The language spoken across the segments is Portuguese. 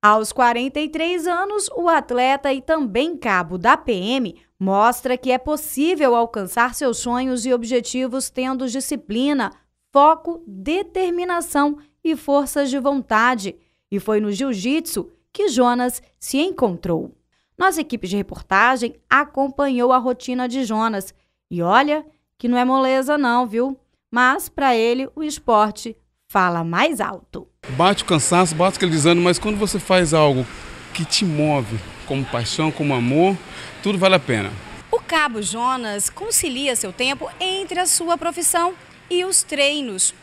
Aos 43 anos, o atleta e também cabo da PM mostra que é possível alcançar seus sonhos e objetivos tendo disciplina, foco, determinação e forças de vontade. E foi no jiu-jitsu que Jonas se encontrou. Nossa equipe de reportagem acompanhou a rotina de Jonas e olha que não é moleza não, viu? Mas para ele o esporte fala mais alto. Bate o cansaço, bate aquele desânimo, mas quando você faz algo que te move, como paixão, como amor, tudo vale a pena. O Cabo Jonas concilia seu tempo entre a sua profissão e os treinos.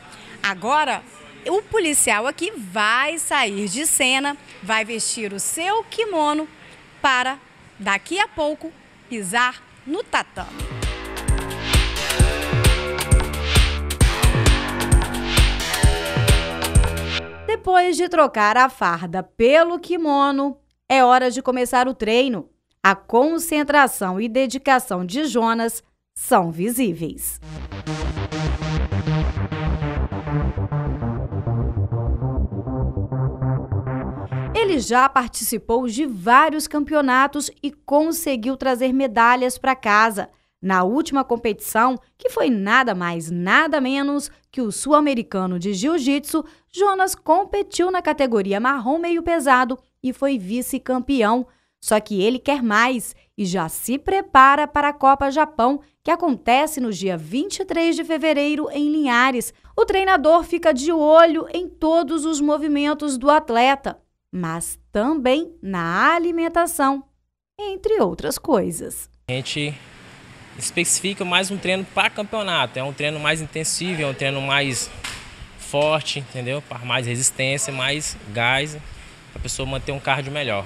Agora, o policial aqui vai sair de cena, vai vestir o seu kimono para, daqui a pouco, pisar no tatame. Depois de trocar a farda pelo kimono, é hora de começar o treino. A concentração e dedicação de Jonas são visíveis. Ele já participou de vários campeonatos e conseguiu trazer medalhas para casa na última competição, que foi nada mais, nada menos que o sul-americano de jiu-jitsu, Jonas competiu na categoria marrom meio pesado e foi vice-campeão. Só que ele quer mais e já se prepara para a Copa Japão, que acontece no dia 23 de fevereiro em Linhares. O treinador fica de olho em todos os movimentos do atleta, mas também na alimentação, entre outras coisas. A gente especifica mais um treino para campeonato. É um treino mais intensivo, é um treino mais forte, entendeu? Para mais resistência, mais gás, para a pessoa manter um cardio melhor.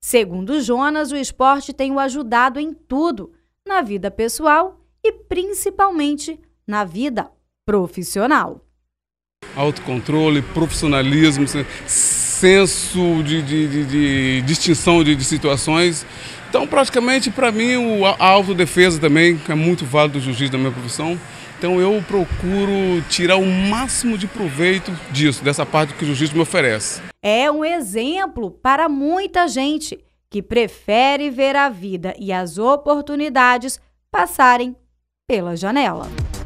Segundo Jonas, o esporte tem o ajudado em tudo, na vida pessoal e principalmente na vida profissional. Autocontrole, profissionalismo, senso de, de, de, de distinção de, de, situações. Então, praticamente, para mim, o, a autodefesa também, é muito válido do jiu-jitsu da minha profissão. Então, eu procuro tirar o máximo de proveito disso, dessa parte que o jiu-jitsu me oferece. É um exemplo para muita gente que prefere ver a vida e as oportunidades passarem pela janela.